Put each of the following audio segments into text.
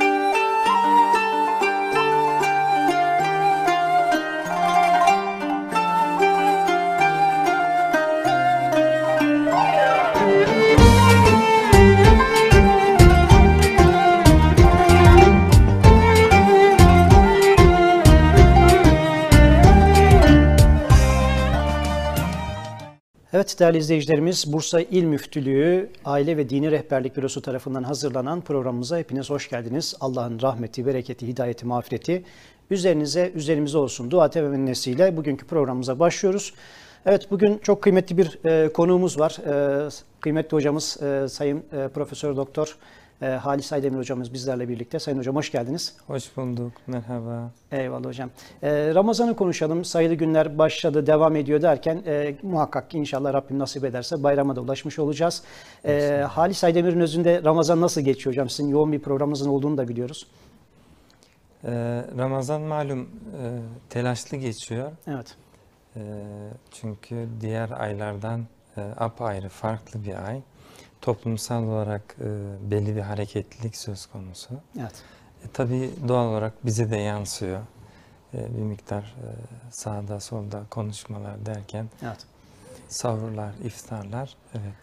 you Evet değerli izleyicilerimiz Bursa İl Müftülüğü Aile ve Dini Rehberlik Bürosu tarafından hazırlanan programımıza hepiniz hoş geldiniz. Allah'ın rahmeti, bereketi, hidayeti, mağfireti üzerinize, üzerimize olsun. Dua temennisiyle bugünkü programımıza başlıyoruz. Evet bugün çok kıymetli bir e, konuğumuz var. E, kıymetli hocamız e, Sayın e, Profesör Doktor e, Halis Aydemir hocamız bizlerle birlikte. Sayın hocam hoş geldiniz. Hoş bulduk. Merhaba. Eyvallah hocam. E, Ramazan'ı konuşalım. Sayılı günler başladı, devam ediyor derken e, muhakkak inşallah Rabbim nasip ederse bayrama da ulaşmış olacağız. E, Halis Aydemir'in özünde Ramazan nasıl geçiyor hocam? Sizin yoğun bir programınızın olduğunu da biliyoruz. E, Ramazan malum e, telaşlı geçiyor. Evet. E, çünkü diğer aylardan e, apayrı farklı bir ay toplumsal olarak e, belli bir hareketlilik söz konusu. Evet. E, tabii doğal olarak bize de yansıyor. E, bir miktar e, sağda solda konuşmalar derken evet. sahurlar, iftarlar. Evet.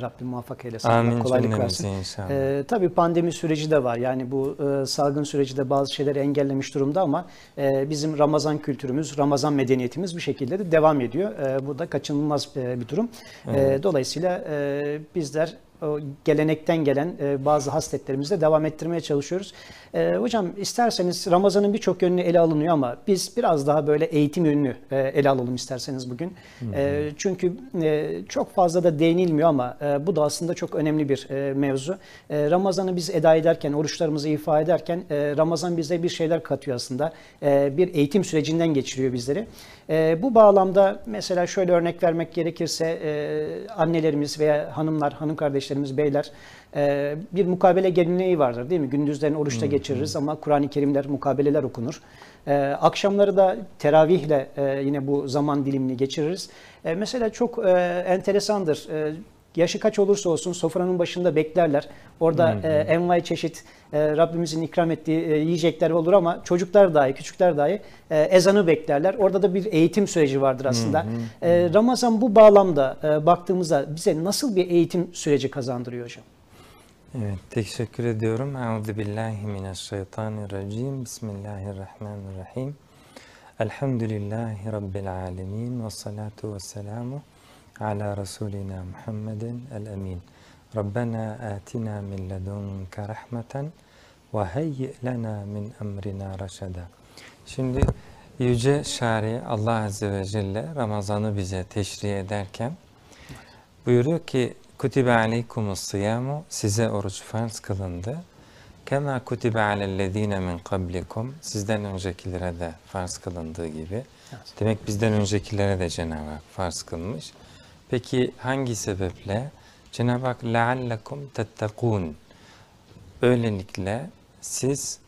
Rabbim muvaffak eylesin. Amin. Kolaylık versin. inşallah. Ee, tabii pandemi süreci de var. Yani bu e, salgın süreci de bazı şeyleri engellemiş durumda ama e, bizim Ramazan kültürümüz, Ramazan medeniyetimiz bir şekilde de devam ediyor. E, bu da kaçınılmaz e, bir durum. E, evet. E, dolayısıyla e, bizler gelenekten gelen e, bazı hasletlerimizi de devam ettirmeye çalışıyoruz. E, hocam isterseniz Ramazan'ın birçok yönünü ele alınıyor ama biz biraz daha böyle eğitim yönünü e, ele alalım isterseniz bugün. Hı e, hı. çünkü çok fazla da değinilmiyor ama bu da aslında çok önemli bir mevzu. Ramazan'ı biz eda ederken, oruçlarımızı ifa ederken Ramazan bize bir şeyler katıyor aslında. bir eğitim sürecinden geçiriyor bizleri. bu bağlamda mesela şöyle örnek vermek gerekirse annelerimiz veya hanımlar, hanım kardeşler kardeşlerimiz, beyler e, bir mukabele geleneği vardır değil mi? Gündüzlerini oruçta geçiririz ama Kur'an-ı Kerimler, mukabeleler okunur. E, akşamları da teravihle e, yine bu zaman dilimini geçiririz. mesela çok enteresandır. Yaşı kaç olursa olsun sofranın başında beklerler. Orada hmm. e, envai çeşit e, Rabbimizin ikram ettiği e, yiyecekler olur ama çocuklar dahi, küçükler dahi e, ezanı beklerler. Orada da bir eğitim süreci vardır aslında. Hmm. E, Ramazan bu bağlamda e, baktığımızda bize nasıl bir eğitim süreci kazandırıyor hocam? Evet, teşekkür ediyorum. Euzubillahimineşşeytanirracim. Bismillahirrahmanirrahim. Elhamdülillahi Rabbil alemin. Ve salatu ve selamu على رسولنا محمد الأمين ربنا آتنا من لدنك رحمة وهيئ لنا min أمرنا رشدا Şimdi Yüce Şari Allah Azze ve Celle Ramazan'ı bize teşri ederken buyuruyor ki Kutibe aleykumus siyamu size oruç farz kılındı. Kema kutibe alellezine min kablikum sizden öncekilere de farz kılındığı gibi. Demek bizden öncekilere de Cenab-ı Hak farz kılmış. Peki hangi sebeple? Cenab-ı Hak لَعَلَّكُمْ تَتَّقُونَ Böylelikle siz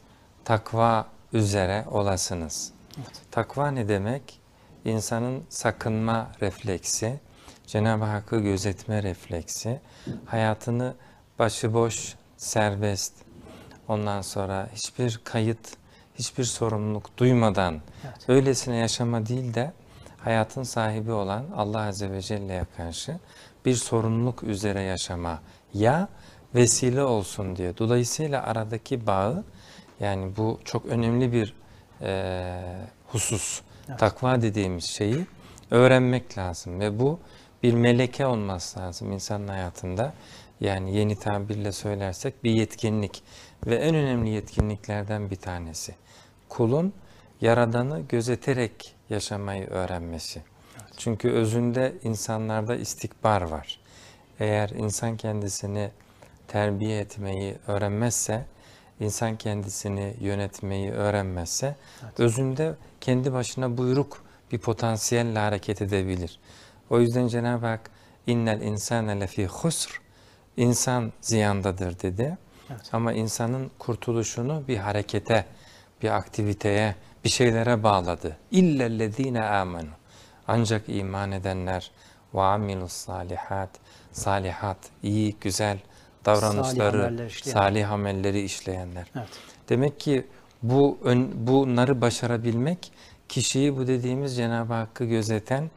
takva üzere olasınız. Evet. Takva ne demek? İnsanın sakınma refleksi, Cenab-ı Hakk'ı gözetme refleksi, hayatını başıboş, serbest, ondan sonra hiçbir kayıt, hiçbir sorumluluk duymadan evet. öylesine yaşama değil de hayatın sahibi olan Allah Azze ve Celle'ye karşı bir sorumluluk üzere yaşama ya vesile olsun diye. Dolayısıyla aradaki bağı yani bu çok önemli bir e, husus. Evet. Takva dediğimiz şeyi öğrenmek lazım ve bu bir meleke olması lazım insanın hayatında. Yani yeni tabirle söylersek bir yetkinlik ve en önemli yetkinliklerden bir tanesi. Kulun Yaradan'ı gözeterek yaşamayı öğrenmesi. Evet. Çünkü özünde insanlarda istikbar var. Eğer insan kendisini terbiye etmeyi öğrenmezse, insan kendisini yönetmeyi öğrenmezse, evet. özünde kendi başına buyruk bir potansiyelle hareket edebilir. O yüzden Cenab-ı Hak innel insane lefi husr insan ziyandadır dedi. Evet. Ama insanın kurtuluşunu bir harekete, bir aktiviteye, bir şeylere bağladı. İllellezine amenu. Ancak iman edenler ve amilus salihat, salihat, iyi, güzel davranışları, salih amelleri işleyenler. Evet. Demek ki bu bunları başarabilmek kişiyi bu dediğimiz Cenab-ı Hakk'ı gözeten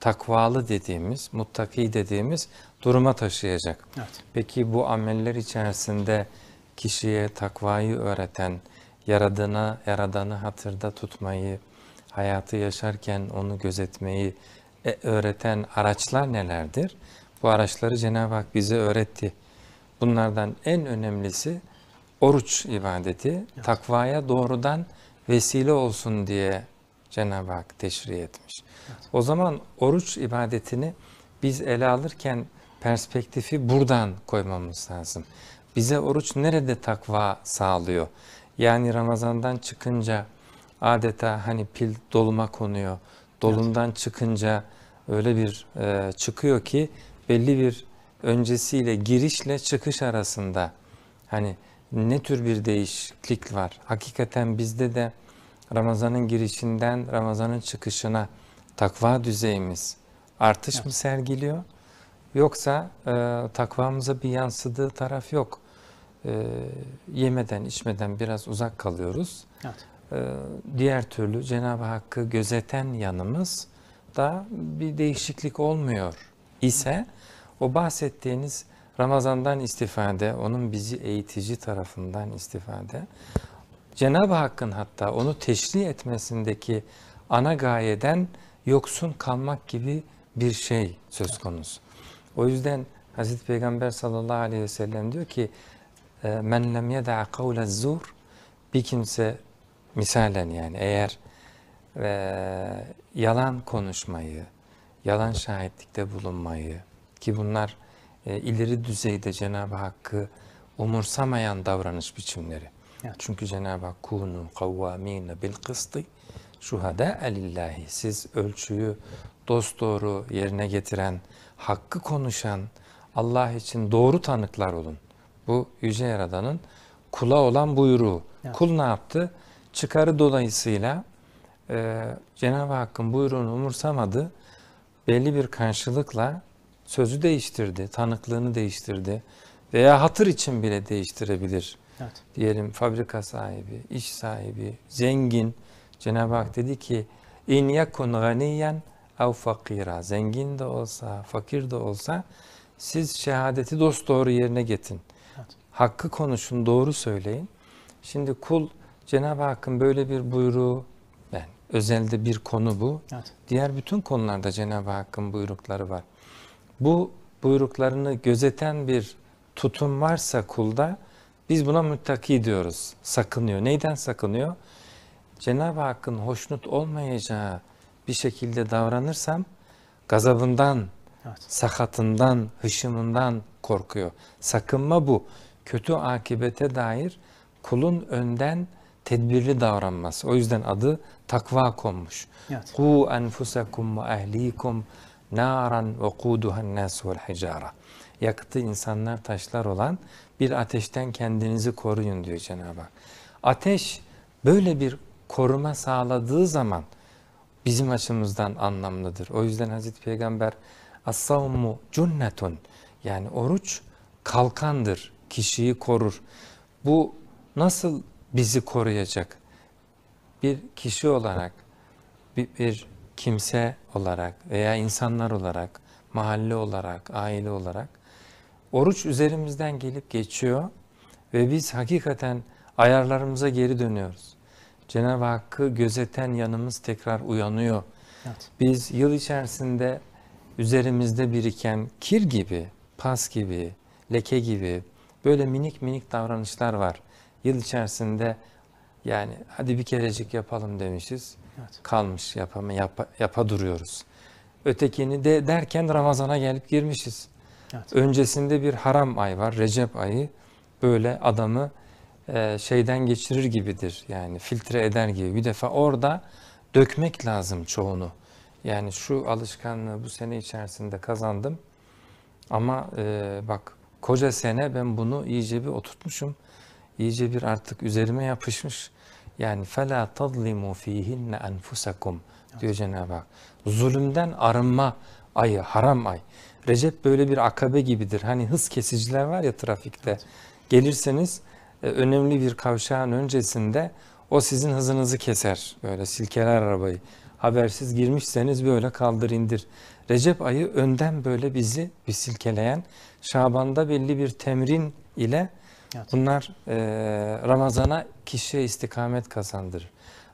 takvalı dediğimiz, muttaki dediğimiz duruma taşıyacak. Evet. Peki bu ameller içerisinde kişiye takvayı öğreten, yaradana, yaradanı hatırda tutmayı, hayatı yaşarken onu gözetmeyi e, öğreten araçlar nelerdir? Bu araçları Cenab-ı Hak bize öğretti. Bunlardan en önemlisi oruç ibadeti, evet. takvaya doğrudan vesile olsun diye Cenab-ı Hak teşri etmiş. Evet. O zaman oruç ibadetini biz ele alırken perspektifi buradan koymamız lazım. Bize oruç nerede takva sağlıyor? Yani Ramazan'dan çıkınca adeta hani pil doluma konuyor. Dolundan evet. çıkınca öyle bir e, çıkıyor ki belli bir öncesiyle girişle çıkış arasında hani ne tür bir değişiklik var? Hakikaten bizde de Ramazan'ın girişinden Ramazan'ın çıkışına takva düzeyimiz artış evet. mı sergiliyor? Yoksa e, takvamıza bir yansıdığı taraf yok e, yemeden içmeden biraz uzak kalıyoruz. Evet. E, diğer türlü Cenab-ı Hakk'ı gözeten yanımız da bir değişiklik olmuyor ise o bahsettiğiniz Ramazan'dan istifade, onun bizi eğitici tarafından istifade, Cenab-ı Hakk'ın hatta onu teşri etmesindeki ana gayeden yoksun kalmak gibi bir şey söz konusu. O yüzden Hazreti Peygamber sallallahu aleyhi ve sellem diyor ki ee, men lem yeda'a kavle zur bir kimse misalen yani eğer e, yalan konuşmayı, yalan şahitlikte bulunmayı ki bunlar e, ileri düzeyde Cenab-ı Hakk'ı umursamayan davranış biçimleri. Evet. Çünkü Cenab-ı Hak kunu kavvamine bil kısti şuhada elillahi. Siz ölçüyü dost doğru yerine getiren, hakkı konuşan, Allah için doğru tanıklar olun. Bu Yüce Yaradan'ın kula olan buyruğu. Evet. Kul ne yaptı? Çıkarı dolayısıyla e, Cenab-ı Hakk'ın buyruğunu umursamadı. Belli bir karşılıkla sözü değiştirdi, tanıklığını değiştirdi veya hatır için bile değiştirebilir. Evet. Diyelim fabrika sahibi, iş sahibi, zengin. Cenab-ı Hak dedi ki in yakun ganiyen ev fakira. Zengin de olsa, fakir de olsa siz şehadeti dost doğru yerine getirin hakkı konuşun, doğru söyleyin. Şimdi kul Cenab-ı Hakk'ın böyle bir buyruğu, yani özelde bir konu bu. Evet. Diğer bütün konularda Cenab-ı Hakk'ın buyrukları var. Bu buyruklarını gözeten bir tutum varsa kulda biz buna müttaki diyoruz. Sakınıyor. Neyden sakınıyor? Cenab-ı Hakk'ın hoşnut olmayacağı bir şekilde davranırsam gazabından, evet. sakatından, hışımından korkuyor. Sakınma bu kötü akibete dair kulun önden tedbirli davranması. O yüzden adı takva konmuş. Ku enfusakum ve ehlikum naran ve kuduhan nas vel hicara. Yakıtı insanlar taşlar olan bir ateşten kendinizi koruyun diyor Cenab-ı Hak. Ateş böyle bir koruma sağladığı zaman bizim açımızdan anlamlıdır. O yüzden Hazreti Peygamber as-savmu cunnetun yani oruç kalkandır kişiyi korur. Bu nasıl bizi koruyacak? Bir kişi olarak, bir, bir kimse olarak veya insanlar olarak, mahalle olarak, aile olarak oruç üzerimizden gelip geçiyor ve biz hakikaten ayarlarımıza geri dönüyoruz. Cenab-ı Hakk'ı gözeten yanımız tekrar uyanıyor. Evet. Biz yıl içerisinde üzerimizde biriken kir gibi, pas gibi, leke gibi Böyle minik minik davranışlar var. Yıl içerisinde yani hadi bir kerecik yapalım demişiz. Evet. Kalmış yapama, yapa, yapa duruyoruz. Ötekini de derken Ramazan'a gelip girmişiz. Evet. Öncesinde bir haram ay var, Recep ayı. Böyle adamı e, şeyden geçirir gibidir. Yani filtre eder gibi. Bir defa orada dökmek lazım çoğunu. Yani şu alışkanlığı bu sene içerisinde kazandım. Ama e, bak koca sene ben bunu iyice bir oturtmuşum. İyice bir artık üzerime yapışmış. Yani fela tazlimu fihinne enfusakum diyor Cenab-ı Hak. Zulümden arınma ayı, haram ay. Recep böyle bir akabe gibidir. Hani hız kesiciler var ya trafikte. Gelirseniz e, önemli bir kavşağın öncesinde o sizin hızınızı keser. Böyle silkeler arabayı. Habersiz girmişseniz böyle kaldır indir. Recep ayı önden böyle bizi bir silkeleyen Şaban'da belli bir temrin ile evet. bunlar e, Ramazan'a kişiye istikamet kazandırır.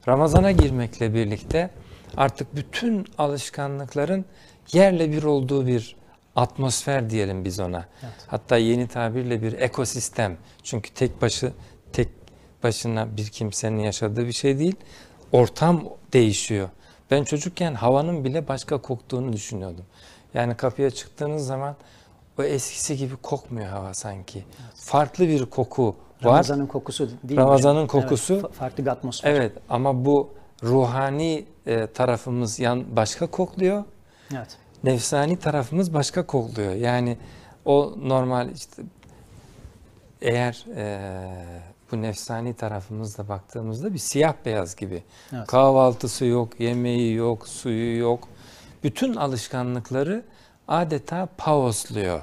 Ramazan'a girmekle birlikte artık bütün alışkanlıkların yerle bir olduğu bir atmosfer diyelim biz ona. Evet. Hatta yeni tabirle bir ekosistem. Çünkü tek başı tek başına bir kimsenin yaşadığı bir şey değil. Ortam değişiyor. Ben çocukken havanın bile başka koktuğunu düşünüyordum. Yani kapıya çıktığınız zaman o eskisi gibi kokmuyor hava sanki. Evet. Farklı bir koku var. Ramazan'ın kokusu değil Ramazan'ın mi? kokusu. Evet, farklı bir atmosfer. Evet ama bu ruhani e, tarafımız yan başka kokluyor. Evet. Nefsani tarafımız başka kokluyor. Yani o normal işte eğer e, bu nefsani tarafımızda baktığımızda bir siyah beyaz gibi. Evet. Kahvaltısı yok, yemeği yok, suyu yok. Bütün alışkanlıkları adeta paosluyor.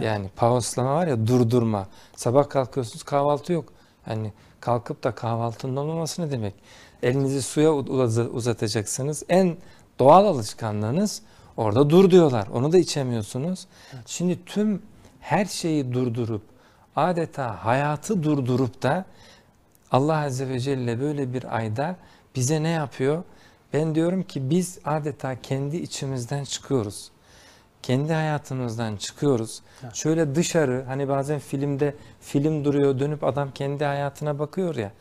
Yani, pauslama var ya durdurma. Sabah kalkıyorsunuz kahvaltı yok. Yani kalkıp da kahvaltının olmaması ne demek? Elinizi suya uzatacaksınız. En doğal alışkanlığınız orada dur diyorlar. Onu da içemiyorsunuz. Evet. Şimdi tüm her şeyi durdurup adeta hayatı durdurup da Allah Azze ve Celle böyle bir ayda bize ne yapıyor? Ben diyorum ki biz adeta kendi içimizden çıkıyoruz kendi hayatımızdan çıkıyoruz. Ha. Şöyle dışarı hani bazen filmde film duruyor dönüp adam kendi hayatına bakıyor ya.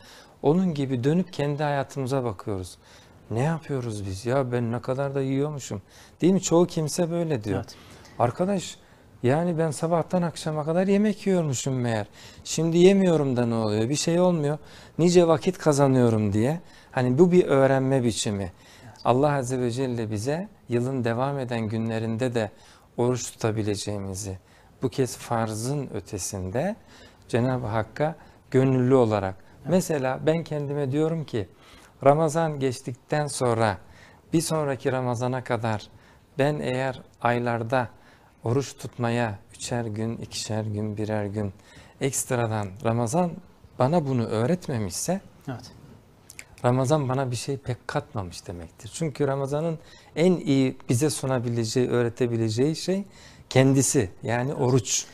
Onun gibi dönüp kendi hayatımıza bakıyoruz. Ne yapıyoruz biz ya ben ne kadar da yiyormuşum. Değil mi? Çoğu kimse böyle diyor. Evet. Arkadaş yani ben sabahtan akşama kadar yemek yiyormuşum meğer. Şimdi yemiyorum da ne oluyor? Bir şey olmuyor. Nice vakit kazanıyorum diye. Hani bu bir öğrenme biçimi. Allah Azze ve Celle bize yılın devam eden günlerinde de oruç tutabileceğimizi, bu kez farzın ötesinde Cenab-ı Hakk'a gönüllü olarak. Mesela ben kendime diyorum ki Ramazan geçtikten sonra bir sonraki Ramazan'a kadar ben eğer aylarda oruç tutmaya üçer gün, ikişer gün, birer gün ekstradan Ramazan bana bunu öğretmemişse evet. Ramazan bana bir şey pek katmamış demektir. Çünkü Ramazan'ın en iyi bize sunabileceği, öğretebileceği şey kendisi yani oruç.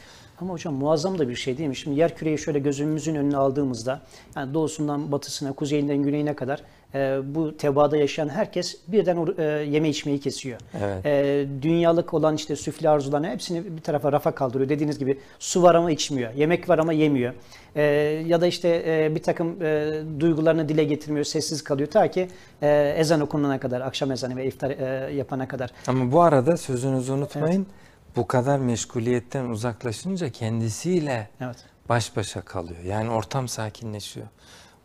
Ama hocam muazzam da bir şey değil mi? Şimdi yer küreyi şöyle gözümüzün önüne aldığımızda yani doğusundan batısına, kuzeyinden güneyine kadar ee, bu tebada yaşayan herkes birden e, yeme içmeyi kesiyor. Evet. Ee, dünyalık olan işte süfli arzularını hepsini bir tarafa rafa kaldırıyor. Dediğiniz gibi su var ama içmiyor, yemek var ama yemiyor. Ee, ya da işte e, bir takım e, duygularını dile getirmiyor, sessiz kalıyor ta ki ezan okunana kadar, akşam ezanı ve iftar yapana kadar. Ama bu arada sözünüzü unutmayın. Evet. Bu kadar meşguliyetten uzaklaşınca kendisiyle evet. baş başa kalıyor. Yani ortam sakinleşiyor.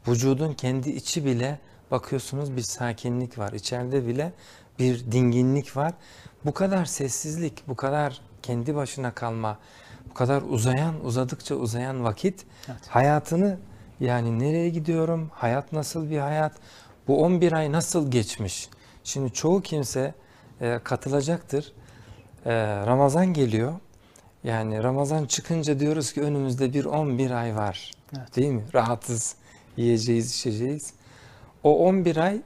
Vücudun kendi içi bile bakıyorsunuz bir sakinlik var. İçeride bile bir dinginlik var. Bu kadar sessizlik, bu kadar kendi başına kalma, bu kadar uzayan, uzadıkça uzayan vakit evet. hayatını yani nereye gidiyorum, hayat nasıl bir hayat, bu 11 ay nasıl geçmiş? Şimdi çoğu kimse e, katılacaktır. E, Ramazan geliyor. Yani Ramazan çıkınca diyoruz ki önümüzde bir 11 ay var. Evet. Değil mi? Rahatız, yiyeceğiz, içeceğiz o 11 ay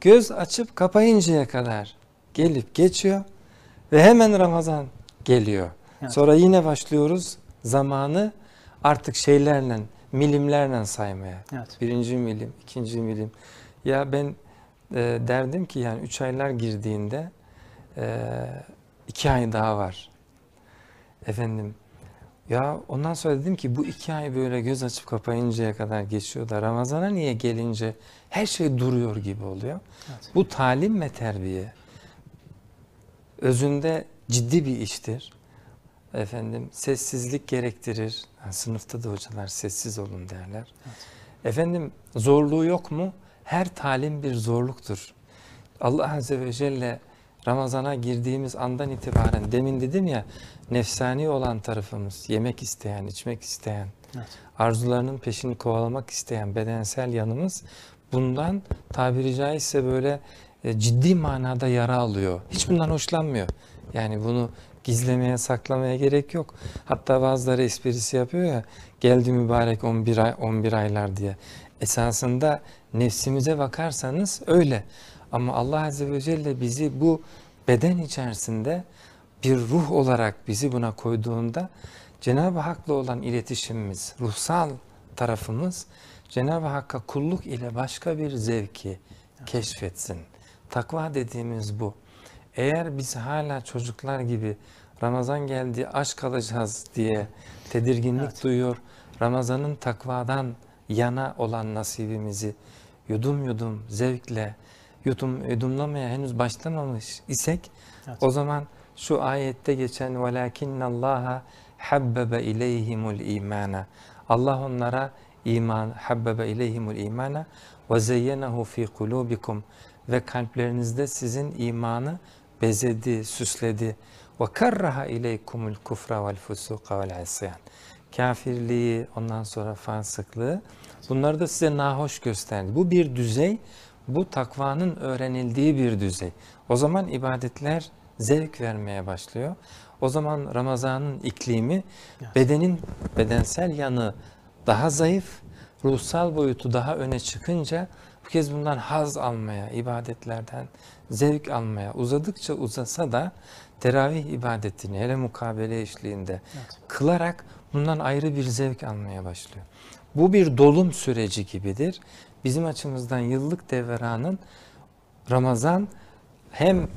göz açıp kapayıncaya kadar gelip geçiyor ve hemen Ramazan geliyor. Evet. Sonra yine başlıyoruz zamanı artık şeylerle, milimlerle saymaya. Evet. Birinci milim, ikinci milim. Ya ben e, derdim ki yani üç aylar girdiğinde e, iki ay daha var. Efendim ya ondan sonra dedim ki bu iki ay böyle göz açıp kapayıncaya kadar geçiyor da Ramazan'a niye gelince her şey duruyor gibi oluyor. Evet. Bu talim ve terbiye özünde ciddi bir iştir. Efendim sessizlik gerektirir. Yani sınıfta da hocalar sessiz olun derler. Evet. Efendim zorluğu yok mu? Her talim bir zorluktur. Allah Azze ve Celle Ramazana girdiğimiz andan itibaren demin dedim ya nefsani olan tarafımız yemek isteyen, içmek isteyen, evet. arzularının peşini kovalamak isteyen bedensel yanımız bundan tabiri caizse böyle e, ciddi manada yara alıyor. Hiç bundan hoşlanmıyor. Yani bunu gizlemeye, saklamaya gerek yok. Hatta bazıları esprisi yapıyor ya, geldi mübarek 11 ay 11 aylar diye. Esasında nefsimize bakarsanız öyle. Ama Allah Azze ve Celle bizi bu beden içerisinde bir ruh olarak bizi buna koyduğunda Cenab-ı Hak'la olan iletişimimiz, ruhsal tarafımız Cenab-ı Hakk'a kulluk ile başka bir zevki keşfetsin. Takva dediğimiz bu. Eğer biz hala çocuklar gibi Ramazan geldi aç kalacağız diye tedirginlik evet. duyuyor, Ramazan'ın takvadan yana olan nasibimizi yudum yudum zevkle, yutum yudumlamaya henüz başlamamış isek evet. o zaman şu ayette geçen وَلَاكِنَّ اللّٰهَ habbebe ileyhimul imana. Allah onlara iman habbebe ileyhimul imana ve zeyyenehu fi kulubikum ve kalplerinizde sizin imanı bezedi, süsledi. Ve karraha ileykumul kufra vel fusuka vel isyan. Kafirliği, ondan sonra fasıklığı bunları da size nahoş gösterdi. Bu bir düzey bu takvanın öğrenildiği bir düzey. O zaman ibadetler zevk vermeye başlıyor. O zaman Ramazan'ın iklimi bedenin bedensel yanı daha zayıf, ruhsal boyutu daha öne çıkınca bu kez bundan haz almaya, ibadetlerden zevk almaya uzadıkça uzasa da teravih ibadetini hele mukabele eşliğinde evet. kılarak bundan ayrı bir zevk almaya başlıyor. Bu bir dolum süreci gibidir bizim açımızdan yıllık devera'nın Ramazan hem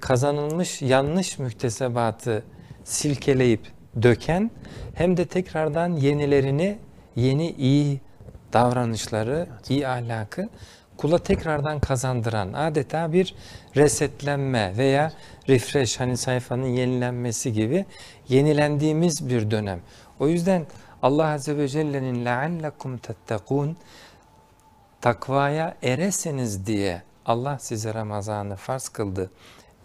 kazanılmış yanlış müktesebatı silkeleyip döken hem de tekrardan yenilerini, yeni iyi davranışları, iyi ahlakı kula tekrardan kazandıran adeta bir resetlenme veya refresh hani sayfanın yenilenmesi gibi yenilendiğimiz bir dönem. O yüzden Allah Azze ve Celle'nin لَعَلَّكُمْ تَتَّقُونَ takvaya ereseniz diye Allah size Ramazan'ı farz kıldı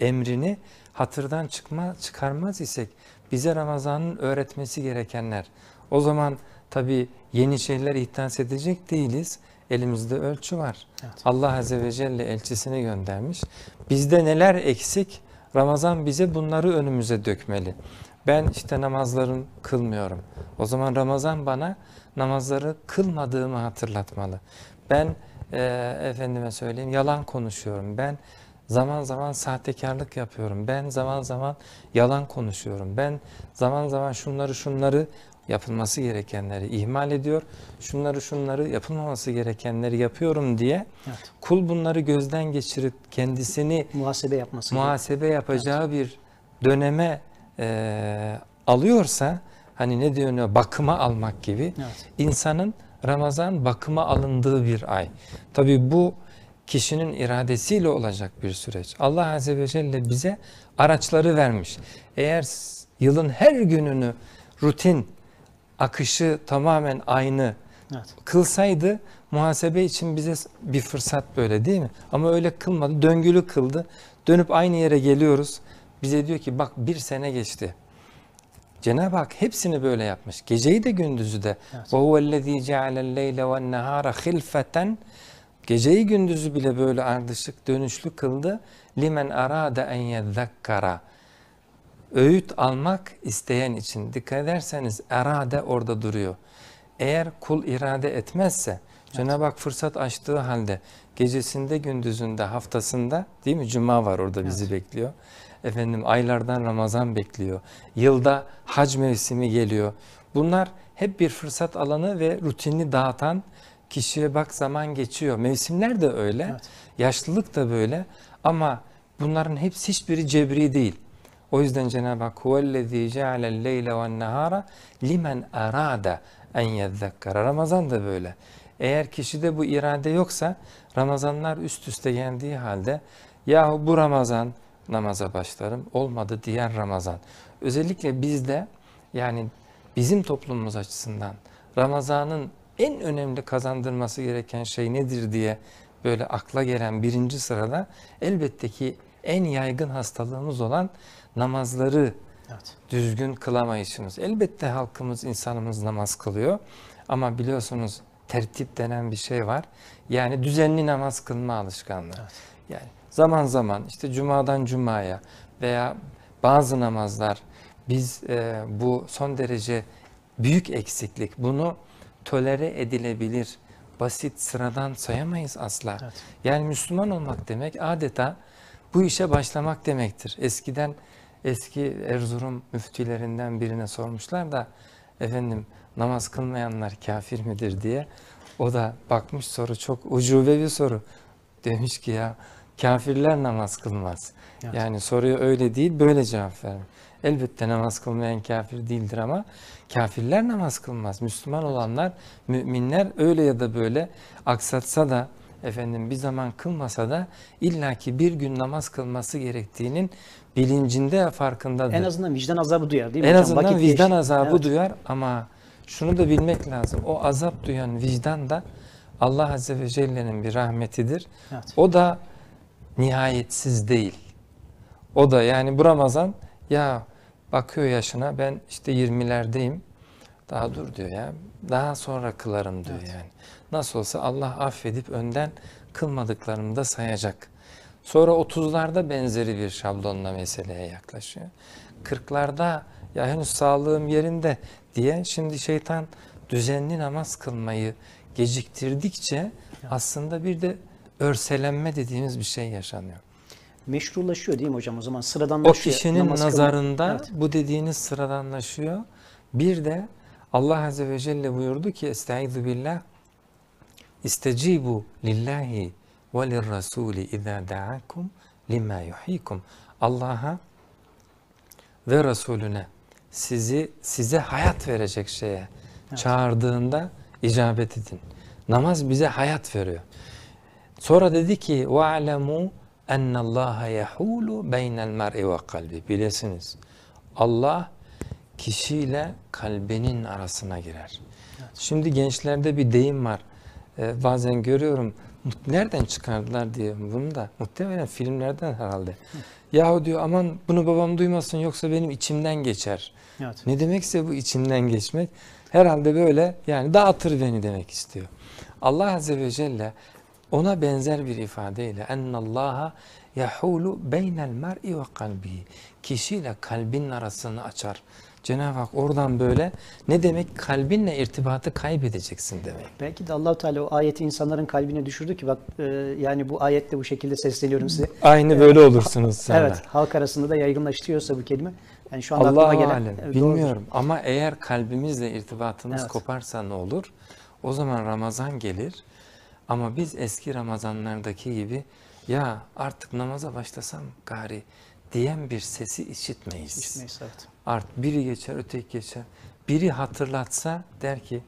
emrini hatırdan çıkma, çıkarmaz isek bize Ramazan'ın öğretmesi gerekenler. O zaman tabi yeni şeyler ihdas edecek değiliz. Elimizde ölçü var. Evet. Allah Azze ve Celle elçisini göndermiş. Bizde neler eksik? Ramazan bize bunları önümüze dökmeli. Ben işte namazların kılmıyorum. O zaman Ramazan bana namazları kılmadığımı hatırlatmalı ben e, efendime söyleyeyim yalan konuşuyorum, ben zaman zaman sahtekarlık yapıyorum, ben zaman zaman yalan konuşuyorum, ben zaman zaman şunları şunları yapılması gerekenleri ihmal ediyor, şunları şunları yapılmaması gerekenleri yapıyorum diye evet. kul bunları gözden geçirip kendisini muhasebe yapması muhasebe gibi. yapacağı evet. bir döneme e, alıyorsa hani ne diyor bakıma almak gibi evet. insanın Ramazan bakıma alındığı bir ay. Tabi bu kişinin iradesiyle olacak bir süreç. Allah Azze ve Celle bize araçları vermiş. Eğer yılın her gününü rutin, akışı tamamen aynı evet. kılsaydı muhasebe için bize bir fırsat böyle değil mi? Ama öyle kılmadı, döngülü kıldı. Dönüp aynı yere geliyoruz. Bize diyor ki bak bir sene geçti. Cenab-ı Hak hepsini böyle yapmış. Geceyi de gündüzü de. وَهُوَ الَّذ۪ي جَعَلَ اللَّيْلَ وَالنَّهَارَ خِلْفَةً Geceyi gündüzü bile böyle ardışık dönüşlü kıldı. Limen arada en yedzekkara. Öğüt almak isteyen için. Dikkat ederseniz erade orada duruyor. Eğer kul irade etmezse evet. Cenab-ı Hak fırsat açtığı halde gecesinde gündüzünde haftasında değil mi cuma var orada bizi evet. bekliyor efendim aylardan Ramazan bekliyor. Yılda hac mevsimi geliyor. Bunlar hep bir fırsat alanı ve rutini dağıtan kişiye bak zaman geçiyor. Mevsimler de öyle. Evet. Yaşlılık da böyle. Ama bunların hepsi hiçbiri cebri değil. O yüzden Cenab-ı Hak huvellezî cealel leyle ve nehâra limen arada en yezzekkara. Ramazan da böyle. Eğer kişide bu irade yoksa Ramazanlar üst üste yendiği halde yahu bu Ramazan namaza başlarım. Olmadı diğer Ramazan. Özellikle bizde yani bizim toplumumuz açısından Ramazan'ın en önemli kazandırması gereken şey nedir diye böyle akla gelen birinci sırada elbette ki en yaygın hastalığımız olan namazları evet. düzgün kılamayışımız. Elbette halkımız, insanımız namaz kılıyor ama biliyorsunuz tertip denen bir şey var. Yani düzenli namaz kılma alışkanlığı. Evet. Yani zaman zaman işte cumadan cumaya veya bazı namazlar biz e, bu son derece büyük eksiklik bunu tolere edilebilir basit sıradan sayamayız asla. Evet. Yani Müslüman olmak demek adeta bu işe başlamak demektir. Eskiden eski Erzurum müftülerinden birine sormuşlar da efendim namaz kılmayanlar kafir midir diye. O da bakmış soru çok ucube bir soru. Demiş ki ya kafirler namaz kılmaz. Evet. Yani soruyu öyle değil böyle cevap ver. Elbette namaz kılmayan kafir değildir ama kafirler namaz kılmaz. Müslüman olanlar, müminler öyle ya da böyle aksatsa da efendim bir zaman kılmasa da illaki bir gün namaz kılması gerektiğinin bilincinde farkındadır. En azından vicdan azabı duyar değil mi? En azından Vakit vicdan geçti. azabı evet. duyar ama şunu da bilmek lazım. O azap duyan vicdan da Allah Azze ve Celle'nin bir rahmetidir. Evet. O da nihayetsiz değil. O da yani bu Ramazan ya bakıyor yaşına ben işte 20'lerdeyim. Daha dur diyor ya. Daha sonra kılarım diyor evet. yani. Nasıl olsa Allah affedip önden kılmadıklarını da sayacak. Sonra 30'larda benzeri bir şablonla meseleye yaklaşıyor. 40'larda ya henüz sağlığım yerinde diye şimdi şeytan düzenli namaz kılmayı geciktirdikçe aslında bir de örselenme dediğimiz bir şey yaşanıyor. Meşrulaşıyor değil mi hocam o zaman? Sıradanlaşıyor. O kişinin Namaz nazarında evet. bu dediğiniz sıradanlaşıyor. Bir de Allah Azze ve Celle buyurdu ki Estaizu billah İstecibu lillahi ve lirrasuli izâ da'akum lima yuhikum. Allah'a ve Resulüne sizi size hayat verecek şeye evet. çağırdığında icabet edin. Namaz bize hayat veriyor. Sonra dedi ki وَعْلَمُوا اَنَّ اللّٰهَ يَحُولُ بَيْنَ الْمَرْءِ وَقَلْبِ Bilesiniz Allah kişiyle kalbinin arasına girer. Şimdi gençlerde bir deyim var. Ee, bazen görüyorum nereden çıkardılar diye bunu da muhtemelen filmlerden herhalde. Evet. Yahu diyor aman bunu babam duymasın yoksa benim içimden geçer. Evet. Ne demekse bu içimden geçmek herhalde böyle yani dağıtır beni demek istiyor. Allah Azze ve Celle ona benzer bir ifadeyle ennallaha yahulu beynel mer'i ve kalbi. Kişiyle kalbin arasını açar. Cenab-ı Hak oradan böyle ne demek kalbinle irtibatı kaybedeceksin demek. Belki de Allahu Teala o ayeti insanların kalbine düşürdü ki bak e, yani bu ayetle bu şekilde sesleniyorum size. Aynı e, böyle ee, olursunuz sonra. Evet halk arasında da yaygınlaştırıyorsa bu kelime. Yani şu anda Allah aklıma gelen. Alem, e, doğrudur. bilmiyorum ama eğer kalbimizle irtibatımız evet. koparsa ne olur? O zaman Ramazan gelir ama biz eski Ramazanlardaki gibi ya artık namaza başlasam gari diyen bir sesi işitmeyiz. İşitmeyiz evet. Art biri geçer öteki geçer. Biri hatırlatsa der ki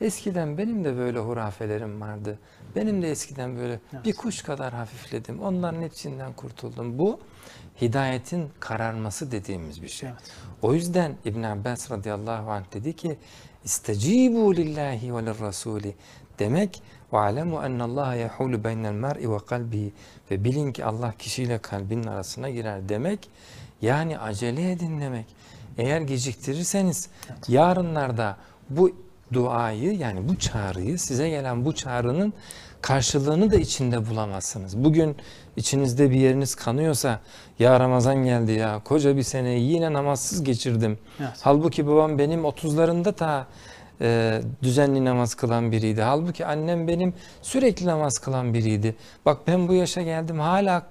eskiden benim de böyle hurafelerim vardı. Benim de eskiden böyle evet. bir kuş kadar hafifledim. Onların hepsinden kurtuldum. Bu hidayetin kararması dediğimiz bir şey. Evet. O yüzden İbn Abbas radıyallahu anh dedi ki İstecibu lillahi ve lirrasuli. Demek وَعَلَمُوا اَنَّ اللّٰهَ يَحُولُ بَيْنَ الْمَرْءِ وَقَلْبِهِ Ve bilin ki Allah kişiyle kalbinin arasına girer demek, yani acele edin demek. Eğer geciktirirseniz yarınlarda bu duayı yani bu çağrıyı size gelen bu çağrının karşılığını da içinde bulamazsınız. Bugün içinizde bir yeriniz kanıyorsa ya Ramazan geldi ya koca bir seneyi yine namazsız geçirdim. Evet. Halbuki babam benim otuzlarında ta e, düzenli namaz kılan biriydi. Halbuki annem benim sürekli namaz kılan biriydi. Bak ben bu yaşa geldim hala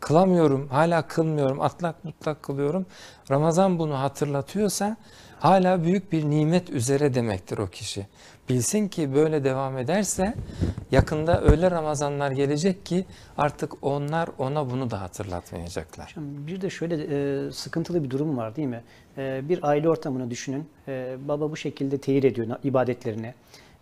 kılamıyorum, hala kılmıyorum, atlak mutlak kılıyorum. Ramazan bunu hatırlatıyorsa hala büyük bir nimet üzere demektir o kişi. Bilsin ki böyle devam ederse yakında öyle Ramazanlar gelecek ki artık onlar ona bunu da hatırlatmayacaklar. Şimdi bir de şöyle e, sıkıntılı bir durum var değil mi? E, bir aile ortamını düşünün. E, baba bu şekilde tehir ediyor ibadetlerini.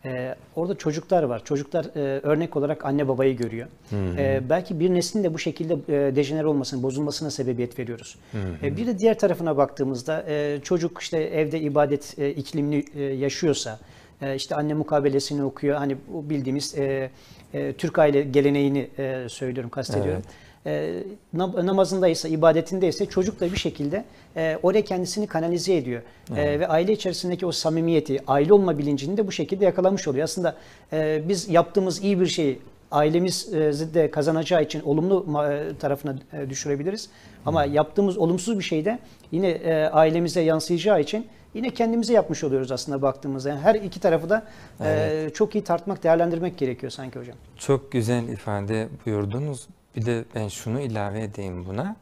Ee, orada çocuklar var. Çocuklar e, örnek olarak anne babayı görüyor. Hı hı. E, belki bir neslin de bu şekilde e, dejener olmasına, bozulmasına sebebiyet veriyoruz. Hı hı. E, bir de diğer tarafına baktığımızda e, çocuk işte evde ibadet e, iklimini e, yaşıyorsa, e, işte anne mukabelesini okuyor. Hani bu bildiğimiz e, e, Türk aile geleneğini e, söylüyorum, kastediyorum. Evet. E, namazındaysa, ibadetindeyse çocuk da bir şekilde e, oraya kendisini kanalize ediyor. E, ve aile içerisindeki o samimiyeti, aile olma bilincini de bu şekilde yakalamış oluyor. Aslında e, biz yaptığımız iyi bir şeyi ailemizi e, de kazanacağı için olumlu e, tarafına e, düşürebiliriz. Ama hmm. yaptığımız olumsuz bir şey de yine ailemize yansıyacağı için yine kendimize yapmış oluyoruz aslında baktığımızda. Yani her iki tarafı da e, evet. e, çok iyi tartmak, değerlendirmek gerekiyor sanki hocam. Çok güzel ifade buyurdunuz. Bir de ben şunu ilave edeyim buna.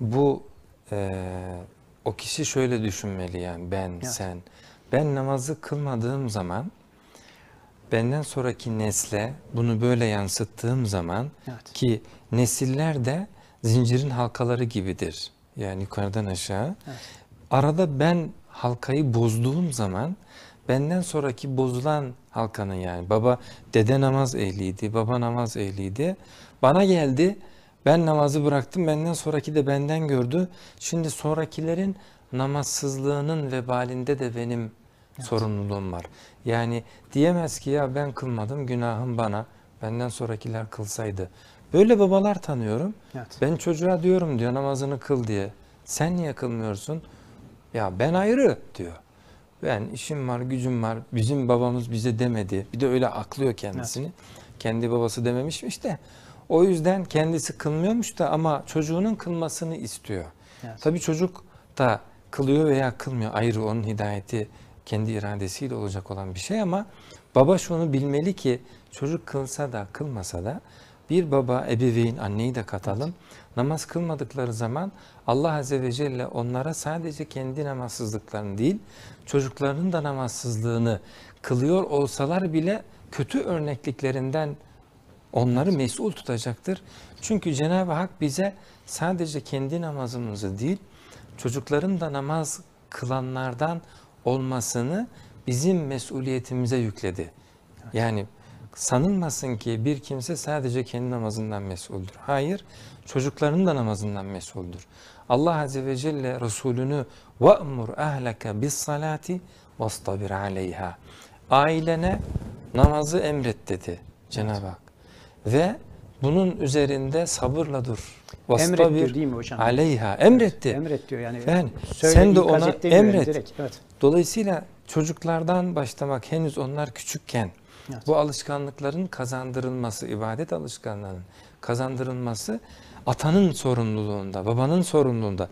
Bu e, o kişi şöyle düşünmeli yani ben, evet. sen. Ben namazı kılmadığım zaman benden sonraki nesle bunu böyle yansıttığım zaman evet. ki nesiller de zincirin halkaları gibidir. Yani yukarıdan aşağı. Evet. Arada ben halkayı bozduğum zaman benden sonraki bozulan halkanın yani baba dede namaz ehliydi, baba namaz ehliydi. Bana geldi ben namazı bıraktım benden sonraki de benden gördü. Şimdi sonrakilerin namazsızlığının vebalinde de benim evet. sorumluluğum var. Yani diyemez ki ya ben kılmadım günahım bana benden sonrakiler kılsaydı. Böyle babalar tanıyorum. Evet. Ben çocuğa diyorum diyor namazını kıl diye. Sen niye kılmıyorsun? Ya ben ayrı diyor. Ben işim var, gücüm var. Bizim babamız bize demedi. Bir de öyle aklıyor kendisini. Evet. Kendi babası dememişmiş de. O yüzden kendisi kılmıyormuş da ama çocuğunun kılmasını istiyor. Evet. Tabii çocuk da kılıyor veya kılmıyor. Ayrı onun hidayeti kendi iradesiyle olacak olan bir şey ama baba şunu bilmeli ki çocuk kılsa da kılmasa da bir baba, ebeveyn, anneyi de katalım. Namaz kılmadıkları zaman Allah Azze ve Celle onlara sadece kendi namazsızlıklarını değil, çocuklarının da namazsızlığını kılıyor olsalar bile kötü örnekliklerinden onları mesul tutacaktır. Çünkü Cenab-ı Hak bize sadece kendi namazımızı değil, çocukların da namaz kılanlardan olmasını bizim mesuliyetimize yükledi. Yani sanılmasın ki bir kimse sadece kendi namazından mesuldür. Hayır, çocuklarının da namazından mesuldür. Allah Azze ve Celle Resulünü وَأْمُرْ اَهْلَكَ بِالصَّلَاتِ وَاسْتَبِرْ عَلَيْهَا Ailene namazı emret dedi Cenab-ı Hak. Ve bunun üzerinde sabırla dur. Vastabir emret diyor değil mi hocam? Aleyha. Emretti. Evet, emret diyor yani. yani söyle, sen de ona emret. Yani direkt, evet. Dolayısıyla çocuklardan başlamak henüz onlar küçükken Evet. Bu alışkanlıkların kazandırılması, ibadet alışkanlığının kazandırılması atanın sorumluluğunda, babanın sorumluluğunda.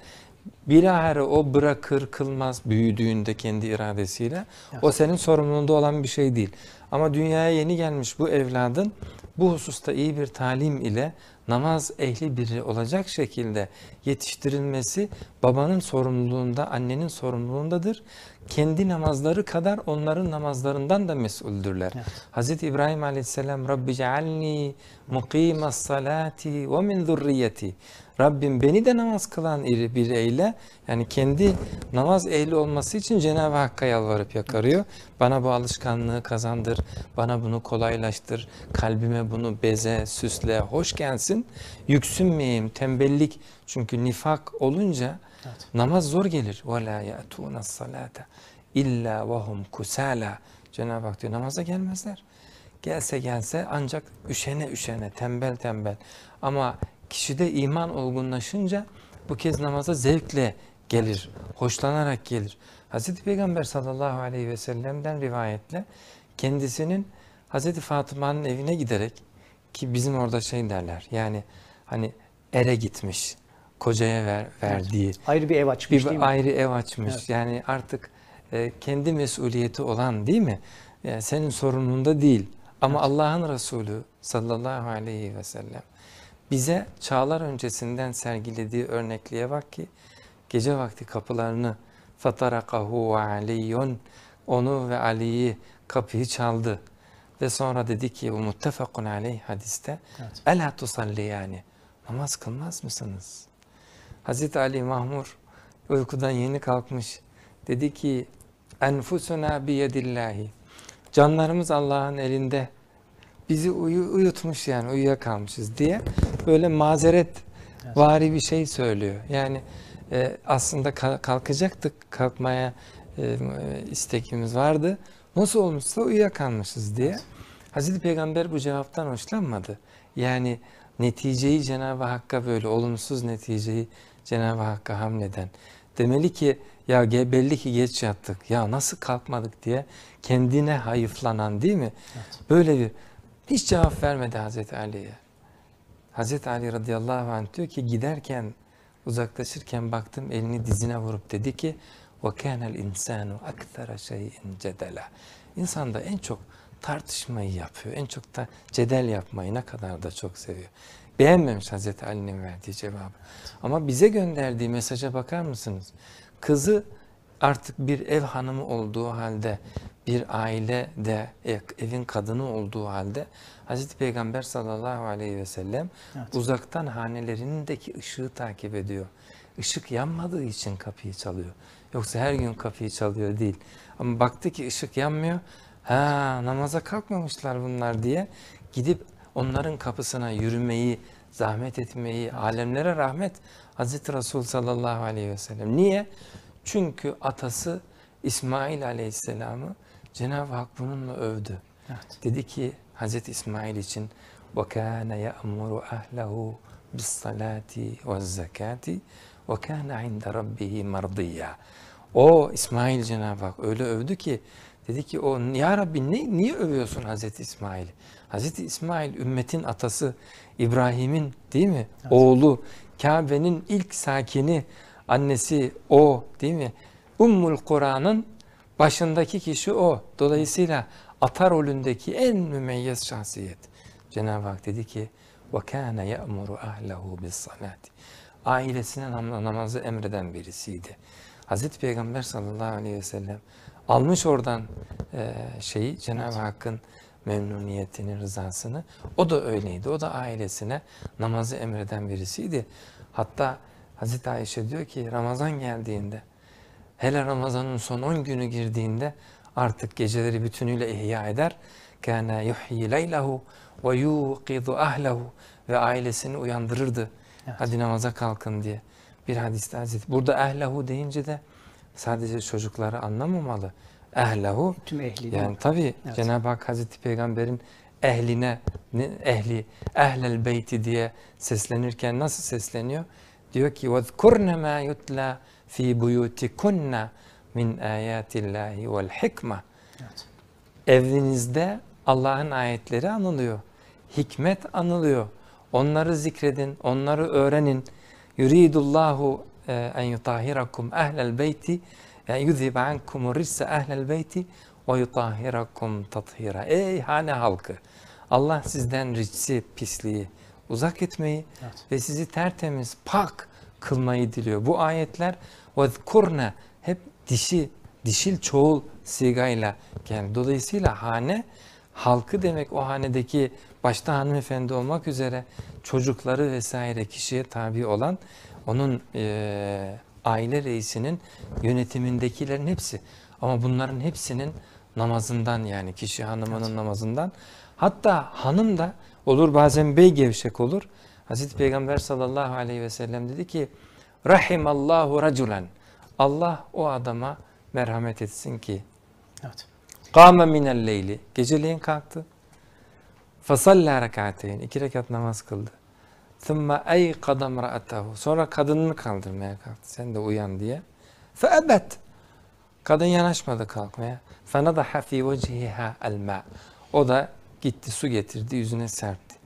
Bilahare o bırakır kılmaz büyüdüğünde kendi iradesiyle evet. o senin sorumluluğunda olan bir şey değil. Ama dünyaya yeni gelmiş bu evladın bu hususta iyi bir talim ile namaz ehli biri olacak şekilde yetiştirilmesi babanın sorumluluğunda, annenin sorumluluğundadır kendi namazları kadar onların namazlarından da mesuldürler. Evet. Hz. İbrahim aleyhisselam Rabbi cealni mukimas salati ve min zurriyeti Rabbim beni de namaz kılan bir eyle. Yani kendi namaz ehli olması için Cenab-ı Hakk'a yalvarıp yakarıyor. Bana bu alışkanlığı kazandır, bana bunu kolaylaştır, kalbime bunu beze, süsle, hoş gelsin. Yüksünmeyeyim, tembellik çünkü nifak olunca evet. namaz zor gelir. وَلَا يَأْتُونَ الصَّلَاةَ اِلَّا وَهُمْ كُسَالًا Cenab-ı Hak diyor namaza gelmezler. Gelse gelse ancak üşene üşene, tembel tembel. Ama Kişide iman olgunlaşınca bu kez namaza zevkle gelir, hoşlanarak gelir. Hazreti Peygamber sallallahu aleyhi ve sellem'den rivayetle kendisinin Hazreti Fatıma'nın evine giderek ki bizim orada şey derler yani hani ere gitmiş kocaya ver, verdiği evet. ayrı bir ev açmış bir değil mi? ayrı ev açmış evet. yani artık e, kendi mesuliyeti olan değil mi yani e, senin sorununda değil ama evet. Allah'ın Resulü sallallahu aleyhi ve sellem bize çağlar öncesinden sergilediği örnekliğe bak ki gece vakti kapılarını fatarakahu ve aliyun onu ve Ali'yi kapıyı çaldı ve sonra dedi ki bu muttefakun aleyh hadiste evet. ela tusalli yani namaz kılmaz mısınız? Hazreti Ali Mahmur uykudan yeni kalkmış dedi ki enfusuna biyedillahi canlarımız Allah'ın elinde bizi uyu, uyutmuş yani uyuyakalmışız diye böyle mazeret vari bir şey söylüyor. Yani e, aslında kalkacaktık, kalkmaya e, istekimiz vardı. Nasıl olmuşsa uyuyakalmışız diye. Hazreti Peygamber bu cevaptan hoşlanmadı. Yani neticeyi Cenab-ı Hakk'a böyle olumsuz neticeyi Cenab-ı Hakk'a hamleden demeli ki ya belli ki geç yattık ya nasıl kalkmadık diye kendine hayıflanan değil mi? Evet. Böyle bir hiç cevap vermedi Hazreti Ali'ye. Hazreti Ali radıyallahu anh diyor ki giderken uzaklaşırken baktım elini dizine vurup dedi ki وَكَانَ الْاِنْسَانُ اَكْثَرَ شَيْءٍ جَدَلًا İnsan da en çok tartışmayı yapıyor. En çok da cedel yapmayı ne kadar da çok seviyor. Beğenmemiş Hazreti Ali'nin verdiği cevabı. Ama bize gönderdiği mesaja bakar mısınız? Kızı artık bir ev hanımı olduğu halde bir ailede evin kadını olduğu halde Hazreti Peygamber sallallahu aleyhi ve sellem evet. uzaktan hanelerindeki ışığı takip ediyor. Işık yanmadığı için kapıyı çalıyor. Yoksa her gün kapıyı çalıyor değil. Ama baktı ki ışık yanmıyor. Ha namaza kalkmamışlar bunlar diye gidip onların kapısına yürümeyi, zahmet etmeyi, alemlere rahmet Hazreti Resul sallallahu aleyhi ve sellem. Niye? Çünkü atası İsmail aleyhisselamı Cenab-ı Hak bununla övdü. Evet. Dedi ki Hz. İsmail için وَكَانَ يَأْمُرُ أَهْلَهُ بِالصَّلَاةِ وَالزَّكَاةِ وَكَانَ عِنْدَ رَبِّهِ مَرْضِيًّا O İsmail Cenab-ı Hak öyle övdü ki dedi ki o ya Rabbi ne, niye övüyorsun Hazreti İsmail? Hazreti İsmail ümmetin atası İbrahim'in değil mi? Evet. Oğlu Kabe'nin ilk sakini annesi o değil mi? Ummul Kur'an'ın Başındaki kişi o. Dolayısıyla ata rolündeki en mümeyyiz şahsiyet. Cenab-ı Hak dedi ki وَكَانَ يَأْمُرُ اَهْلَهُ بِالصَّلَاتِ Ailesine namazı emreden birisiydi. Hazreti Peygamber sallallahu aleyhi ve sellem almış oradan e, şeyi Cenab-ı Hakk'ın memnuniyetini, rızasını. O da öyleydi. O da ailesine namazı emreden birisiydi. Hatta Hazreti Ayşe diyor ki Ramazan geldiğinde Hele Ramazan'ın son 10 günü girdiğinde artık geceleri bütünüyle ihya eder. Kana yuhyi leylehu ve yuqidu ahlehu ve ailesini uyandırırdı. Evet. Hadi namaza kalkın diye. Bir hadiste Hazreti. Burada ehlehu deyince de sadece çocukları anlamamalı. Ehlehu. Tüm ehli. Yani tabi evet. Cenab-ı Hak Hazreti Peygamber'in ehline, ehli, ehlel beyti diye seslenirken nasıl sesleniyor? Diyor ki وَذْكُرْنَ مَا يُتْلَى fi buyutikunna min ayatillahi vel hikma. Evinizde Allah'ın ayetleri anılıyor. Hikmet anılıyor. Onları zikredin, onları öğrenin. Yuridullahu e, en yutahirakum ehlel beyti yani yuzhibe ankum rissa ehlel beyti ve yutahirakum tathira. Ey hane halkı! Allah sizden ricsi, pisliği uzak etmeyi evet. ve sizi tertemiz, pak kılmayı diliyor. Bu ayetler وَذْكُرْنَ hep dişi, dişil çoğul sigayla geldi. Dolayısıyla hane halkı demek o hanedeki başta hanımefendi olmak üzere çocukları vesaire kişiye tabi olan onun e, aile reisinin yönetimindekilerin hepsi. Ama bunların hepsinin namazından yani kişi hanımının evet. namazından. Hatta hanım da olur bazen bey gevşek olur. Hazreti Peygamber sallallahu aleyhi ve sellem dedi ki rahimallahu raculen. Allah o adama merhamet etsin ki. Evet. Kâme minel leyli. Geceleyin kalktı. Fasalla rekateyn. İki rekat namaz kıldı. Thumma ey kadam ra'atahu. Sonra kadınını kaldırmaya kalktı. Sen de uyan diye. Fe ebet. Kadın yanaşmadı kalkmaya. فَنَضَحَ ف۪ي وَجْهِهَا الْمَا O da gitti su getirdi yüzüne serpti.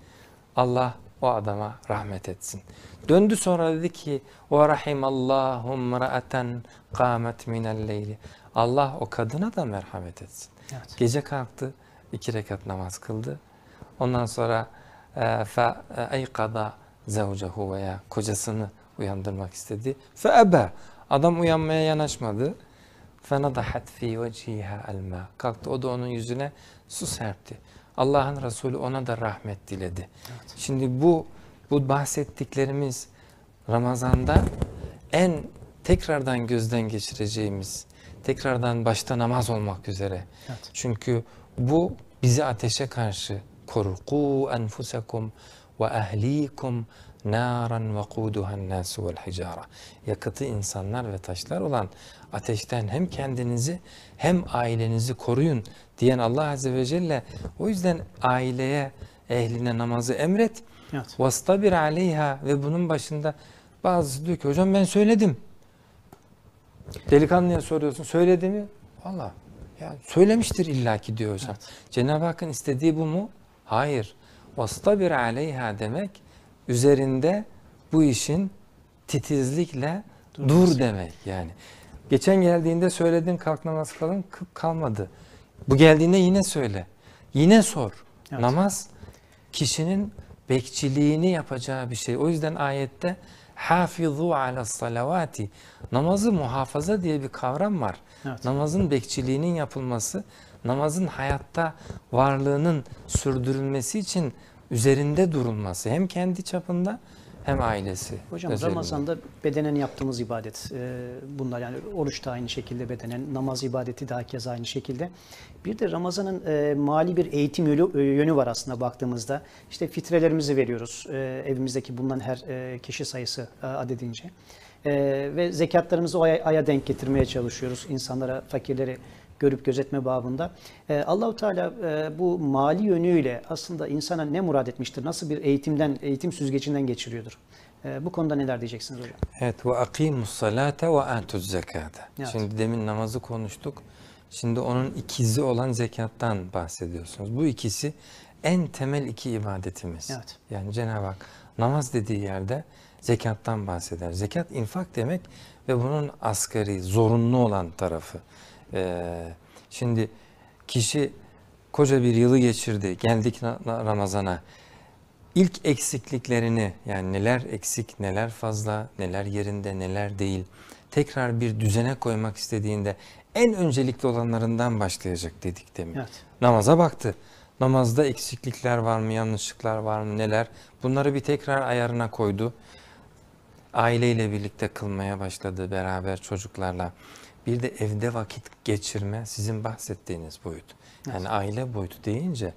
Allah o adama rahmet etsin. Döndü sonra dedi ki ve rahimallahum ra'aten kâmet minel leyli. Allah o kadına da merhamet etsin. Evet. Gece kalktı, iki rekat namaz kıldı. Ondan sonra ee, fe e, eykada zevcehu veya kocasını uyandırmak istedi. Fe ebe. Adam uyanmaya yanaşmadı. Fe nadahat fi veciha elma. Kalktı o da onun yüzüne su serpti. Allah'ın Resulü ona da rahmet diledi. Evet. Şimdi bu bu bahsettiklerimiz Ramazan'da en tekrardan gözden geçireceğimiz, tekrardan başta namaz olmak üzere. Evet. Çünkü bu bizi ateşe karşı korur. Ku enfusakum ve ehlikum naran ve kuduhan nasu vel hicara. Yakıtı insanlar ve taşlar olan ateşten hem kendinizi hem ailenizi koruyun diyen Allah Azze ve Celle o yüzden aileye ehline namazı emret Evet. bir aleyha ve bunun başında bazısı diyor ki hocam ben söyledim. Delikanlıya soruyorsun söyledi mi? Valla ya söylemiştir illaki diyor hocam. Evet. Cenab-ı Hakk'ın istediği bu mu? Hayır. bir aleyha demek üzerinde bu işin titizlikle dur, dur demek yani. Geçen geldiğinde söyledin kalk namaz kılın kalmadı. Bu geldiğinde yine söyle. Yine sor. Evet. Namaz kişinin bekçiliğini yapacağı bir şey. O yüzden ayette hafizu ala salavati namazı muhafaza diye bir kavram var. Evet. Namazın bekçiliğinin yapılması, namazın hayatta varlığının sürdürülmesi için üzerinde durulması hem kendi çapında hem ailesi. Hocam özelinde. Ramazan'da bedenen yaptığımız ibadet e, bunlar yani oruç da aynı şekilde bedenen, namaz ibadeti daha kez aynı şekilde. Bir de Ramazan'ın e, mali bir eğitim yönü, e, yönü var aslında baktığımızda. İşte fitrelerimizi veriyoruz e, evimizdeki bulunan her e, kişi sayısı e, adedince. E, ve zekatlarımızı o aya, aya denk getirmeye çalışıyoruz. insanlara fakirleri görüp gözetme babında. E, Allahu Teala e, bu mali yönüyle aslında insana ne murad etmiştir? Nasıl bir eğitimden, eğitim süzgecinden geçiriyordur? E, bu konuda neler diyeceksiniz hocam? Evet ve akimus salate ve atuz zekate. Şimdi demin namazı konuştuk. Şimdi onun ikizi olan zekattan bahsediyorsunuz. Bu ikisi en temel iki ibadetimiz. Evet. Yani Cenab-ı Hak namaz dediği yerde zekattan bahseder. Zekat infak demek ve bunun asgari, zorunlu olan tarafı. Ee, şimdi kişi koca bir yılı geçirdi. Geldik Ramazan'a. İlk eksikliklerini yani neler eksik, neler fazla, neler yerinde, neler değil tekrar bir düzene koymak istediğinde en öncelikli olanlarından başlayacak dedik demin. Evet. Namaza baktı. Namazda eksiklikler var mı, yanlışlıklar var mı, neler? Bunları bir tekrar ayarına koydu. Aileyle birlikte kılmaya başladı beraber çocuklarla. Bir de evde vakit geçirme sizin bahsettiğiniz boyut. Yani aile boyutu deyince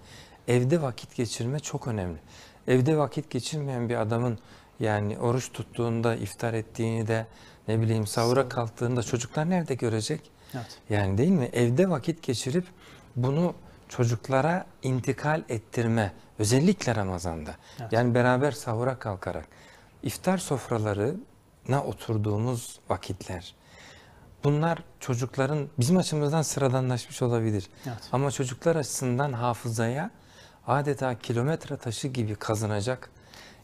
evde vakit geçirme çok önemli. Evde vakit geçirmeyen bir adamın yani oruç tuttuğunda, iftar ettiğini de ne bileyim sahura kalktığında çocuklar nerede görecek? Evet. Yani değil mi? Evde vakit geçirip bunu çocuklara intikal ettirme özellikle Ramazan'da. Evet. Yani beraber sahura kalkarak iftar sofralarına oturduğumuz vakitler Bunlar çocukların bizim açımızdan sıradanlaşmış olabilir. Evet. Ama çocuklar açısından hafızaya adeta kilometre taşı gibi kazınacak.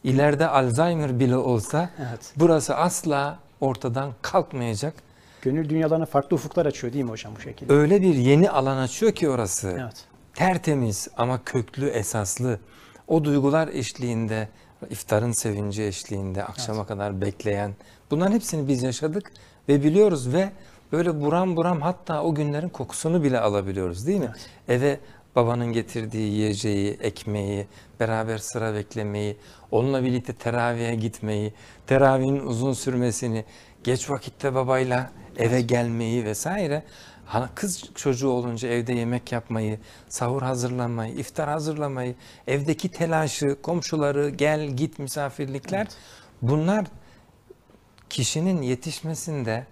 İleride Alzheimer bile olsa evet. burası asla ortadan kalkmayacak. Gönül dünyalarına farklı ufuklar açıyor değil mi hocam bu şekilde? Öyle bir yeni alan açıyor ki orası. Evet. Tertemiz ama köklü, esaslı. O duygular eşliğinde, iftarın sevinci eşliğinde, akşama evet. kadar bekleyen. Bunların hepsini biz yaşadık ve biliyoruz ve böyle buram buram hatta o günlerin kokusunu bile alabiliyoruz değil mi? Evet. Eve babanın getirdiği yiyeceği, ekmeği, beraber sıra beklemeyi, onunla birlikte teraviye gitmeyi, teravihin uzun sürmesini, geç vakitte babayla eve gelmeyi vesaire. Kız çocuğu olunca evde yemek yapmayı, sahur hazırlamayı, iftar hazırlamayı, evdeki telaşı, komşuları, gel git misafirlikler evet. bunlar kişinin yetişmesinde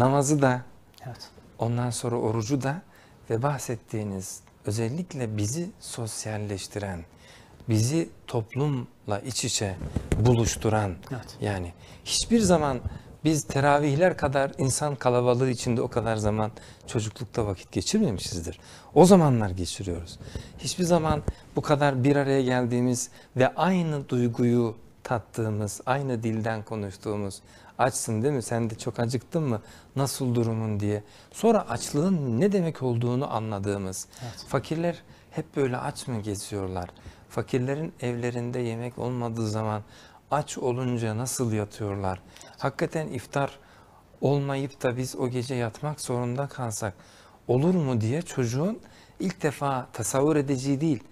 namazı da evet. ondan sonra orucu da ve bahsettiğiniz özellikle bizi sosyalleştiren, bizi toplumla iç içe buluşturan evet. yani hiçbir zaman biz teravihler kadar insan kalabalığı içinde o kadar zaman çocuklukta vakit geçirmemişizdir. O zamanlar geçiriyoruz. Hiçbir zaman bu kadar bir araya geldiğimiz ve aynı duyguyu tattığımız, aynı dilden konuştuğumuz, açsın değil mi? Sen de çok acıktın mı? Nasıl durumun diye. Sonra açlığın ne demek olduğunu anladığımız. Evet. Fakirler hep böyle aç mı geziyorlar? Fakirlerin evlerinde yemek olmadığı zaman aç olunca nasıl yatıyorlar? Hakikaten iftar olmayıp da biz o gece yatmak zorunda kalsak olur mu diye çocuğun ilk defa tasavvur edeceği değil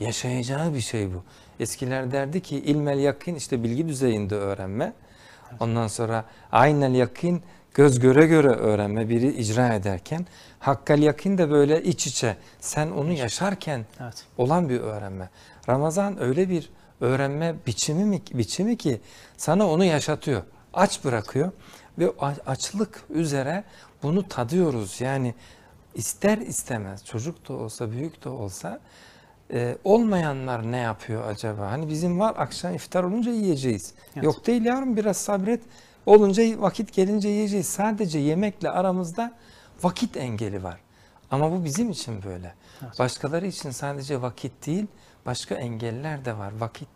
yaşayacağı bir şey bu. Eskiler derdi ki ilmel yakın işte bilgi düzeyinde öğrenme. Ondan sonra aynel yakın göz göre göre öğrenme biri icra ederken hakkal yakın da böyle iç içe sen onu yaşarken evet. olan bir öğrenme. Ramazan öyle bir öğrenme biçimi mi biçimi ki sana onu yaşatıyor. Aç bırakıyor ve açlık üzere bunu tadıyoruz. Yani ister istemez çocuk da olsa büyük de olsa e, olmayanlar ne yapıyor acaba? Hani bizim var akşam iftar olunca yiyeceğiz. Evet. Yok değil yavrum biraz sabret olunca vakit gelince yiyeceğiz. Sadece yemekle aramızda vakit engeli var. Ama bu bizim için böyle. Evet. Başkaları için sadece vakit değil başka engeller de var. Vakit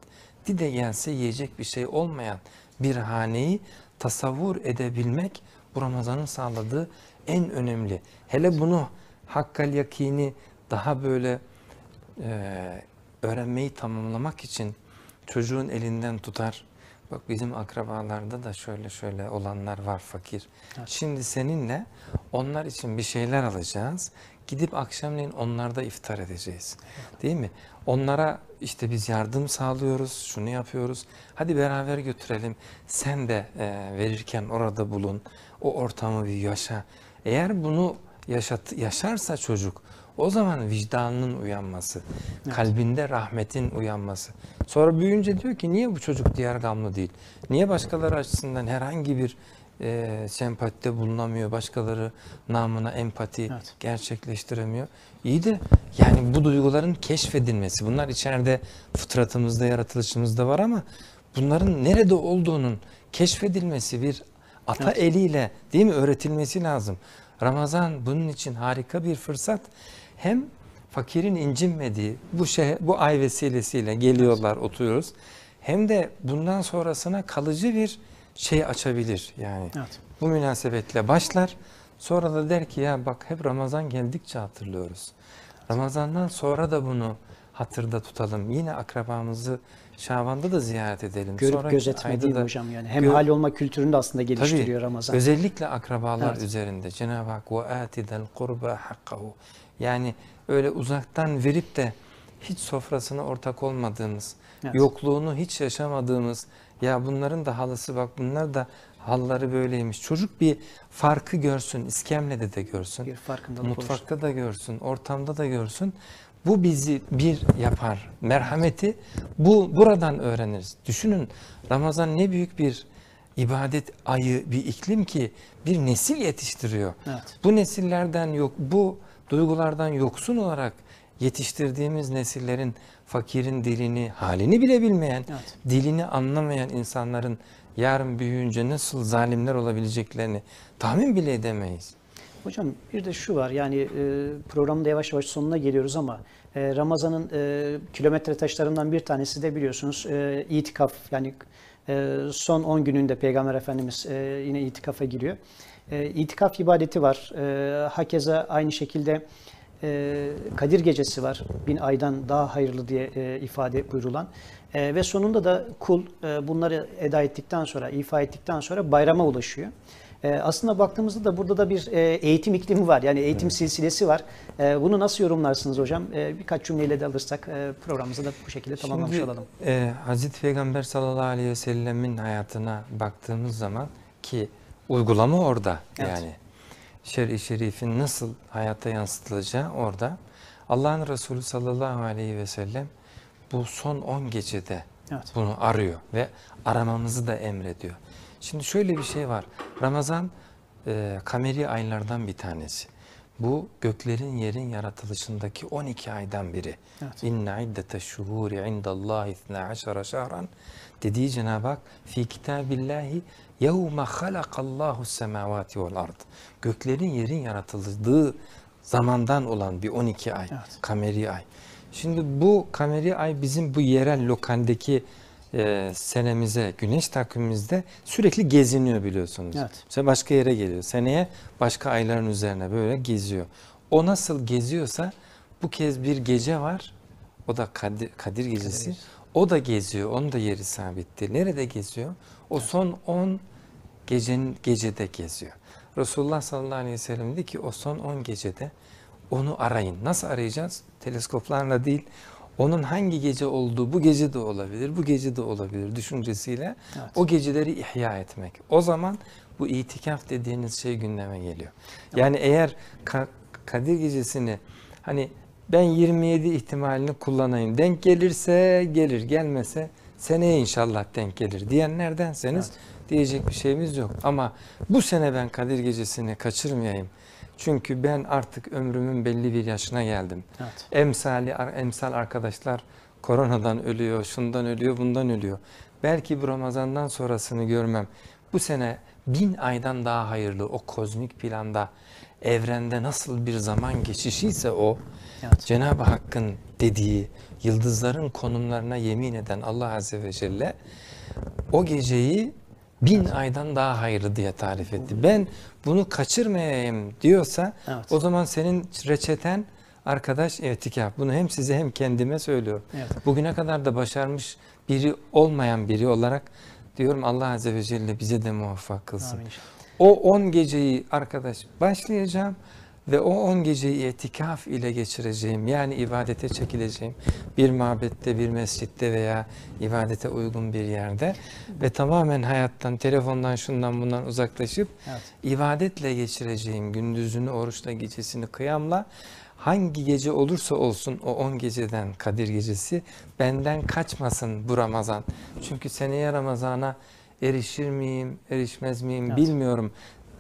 de gelse yiyecek bir şey olmayan bir haneyi tasavvur edebilmek bu Ramazan'ın sağladığı en önemli. Hele bunu hakkal yakini daha böyle e, öğrenmeyi tamamlamak için çocuğun elinden tutar. Bak bizim akrabalarda da şöyle şöyle olanlar var fakir. Evet. Şimdi seninle onlar için bir şeyler alacağız. Gidip akşamleyin onlarda iftar edeceğiz. Evet. Değil mi? Onlara işte biz yardım sağlıyoruz, şunu yapıyoruz. Hadi beraber götürelim. Sen de e, verirken orada bulun. O ortamı bir yaşa. Eğer bunu yaşat, yaşarsa çocuk o zaman vicdanının uyanması, evet. kalbinde rahmetin uyanması. Sonra büyüyünce diyor ki niye bu çocuk diğer gamlı değil? Niye başkaları açısından herhangi bir e, sempatide bulunamıyor, başkaları namına empati evet. gerçekleştiremiyor. İyi de yani bu duyguların keşfedilmesi, bunlar içeride fıtratımızda, yaratılışımızda var ama bunların nerede olduğunun keşfedilmesi bir ata evet. eliyle değil mi öğretilmesi lazım. Ramazan bunun için harika bir fırsat hem fakirin incinmediği bu şey bu ay vesilesiyle geliyorlar oturuyoruz. Hem de bundan sonrasına kalıcı bir şey açabilir yani. Evet. Bu münasebetle başlar. Sonra da der ki ya bak hep Ramazan geldikçe hatırlıyoruz. Ramazandan sonra da bunu hatırda tutalım. Yine akrabamızı Şaban'da da ziyaret edelim. Görüp Sonraki hocam yani. Hem gör, hal olma kültürünü de aslında geliştiriyor tabii, Ramazan. Özellikle akrabalar evet. üzerinde Cenab-ı Hak وَاَتِدَ الْقُرْبَ حَقَّهُ yani öyle uzaktan verip de hiç sofrasına ortak olmadığımız, evet. yokluğunu hiç yaşamadığımız, ya bunların da halısı bak bunlar da halları böyleymiş. Çocuk bir farkı görsün, iskemlede de görsün, bir mutfakta olur. da görsün, ortamda da görsün. Bu bizi bir yapar. Merhameti bu buradan öğreniriz. Düşünün Ramazan ne büyük bir ibadet ayı, bir iklim ki bir nesil yetiştiriyor. Evet. Bu nesillerden yok, bu duygulardan yoksun olarak yetiştirdiğimiz nesillerin fakirin dilini, halini bile bilmeyen, evet. dilini anlamayan insanların yarın büyüyünce nasıl zalimler olabileceklerini tahmin bile edemeyiz. Hocam bir de şu var yani e, programda yavaş yavaş sonuna geliyoruz ama e, Ramazan'ın e, kilometre taşlarından bir tanesi de biliyorsunuz e, itikaf yani e, son 10 gününde Peygamber Efendimiz e, yine itikafa giriyor e, itikaf ibadeti var. E, hakeza aynı şekilde e, Kadir Gecesi var. Bin aydan daha hayırlı diye e, ifade buyurulan. E, ve sonunda da kul e, bunları eda ettikten sonra, ifa ettikten sonra bayrama ulaşıyor. E, aslında baktığımızda da burada da bir e, eğitim iklimi var. Yani eğitim evet. silsilesi var. E, bunu nasıl yorumlarsınız hocam? E, birkaç cümleyle de alırsak e, programımızı da bu şekilde Şimdi, tamamlamış olalım. E, Hazreti Peygamber sallallahu aleyhi ve sellemin hayatına baktığımız zaman ki uygulama orada evet. yani. şer şerifin nasıl hayata yansıtılacağı orada. Allah'ın Resulü sallallahu aleyhi ve sellem bu son 10 gecede evet. bunu arıyor ve aramamızı da emrediyor. Şimdi şöyle bir şey var. Ramazan e, kameri aylardan bir tanesi. Bu göklerin yerin yaratılışındaki 12 aydan biri. Evet. İnne iddete şuhuri indallahi 12 şahran dediği Cenab-ı Hak fi kitabillahi yevme halakallahu semavati vel ard. Göklerin yerin yaratıldığı zamandan olan bir 12 ay, evet. kameri ay. Şimdi bu kameri ay bizim bu yerel lokandaki e, senemize, güneş takvimimizde sürekli geziniyor biliyorsunuz. Evet. Mesela başka yere geliyor. Seneye başka ayların üzerine böyle geziyor. O nasıl geziyorsa bu kez bir gece var. O da Kadir, Kadir gecesi. Kadir. O da geziyor. Onun da yeri sabitti. Nerede geziyor? O evet. son 10 gecenin gecede geziyor. Resulullah sallallahu aleyhi ve sellem dedi ki o son 10 gecede onu arayın. Nasıl arayacağız? Teleskoplarla değil onun hangi gece olduğu bu gece de olabilir, bu gece de olabilir düşüncesiyle evet. o geceleri ihya etmek. O zaman bu itikaf dediğiniz şey gündeme geliyor. Yani evet. eğer Kadir gecesini hani ben 27 ihtimalini kullanayım denk gelirse gelir gelmese seneye inşallah denk gelir diyenlerdenseniz evet. diyecek bir şeyimiz yok. Ama bu sene ben Kadir gecesini kaçırmayayım çünkü ben artık ömrümün belli bir yaşına geldim. Evet. Emsali, emsal arkadaşlar koronadan ölüyor, şundan ölüyor, bundan ölüyor. Belki bu Ramazan'dan sonrasını görmem. Bu sene bin aydan daha hayırlı o kozmik planda evrende nasıl bir zaman geçişi ise o evet. Cenab-ı Hakk'ın dediği yıldızların konumlarına yemin eden Allah Azze ve Celle o geceyi bin evet. aydan daha hayırlı diye tarif etti. Ben bunu kaçırmayayım diyorsa evet. o zaman senin reçeten arkadaş etikaf. Bunu hem size hem kendime söylüyorum. Evet. Bugüne kadar da başarmış biri olmayan biri olarak diyorum Allah Azze ve Celle bize de muvaffak kılsın. Amin. O 10 geceyi arkadaş başlayacağım ve o on geceyi etikaf ile geçireceğim yani ibadete çekileceğim bir mabette bir mescitte veya ibadete uygun bir yerde ve tamamen hayattan telefondan şundan bundan uzaklaşıp evet. ibadetle geçireceğim gündüzünü oruçla gecesini kıyamla hangi gece olursa olsun o 10 geceden Kadir gecesi benden kaçmasın bu Ramazan. Çünkü seneye Ramazan'a erişir miyim, erişmez miyim evet. bilmiyorum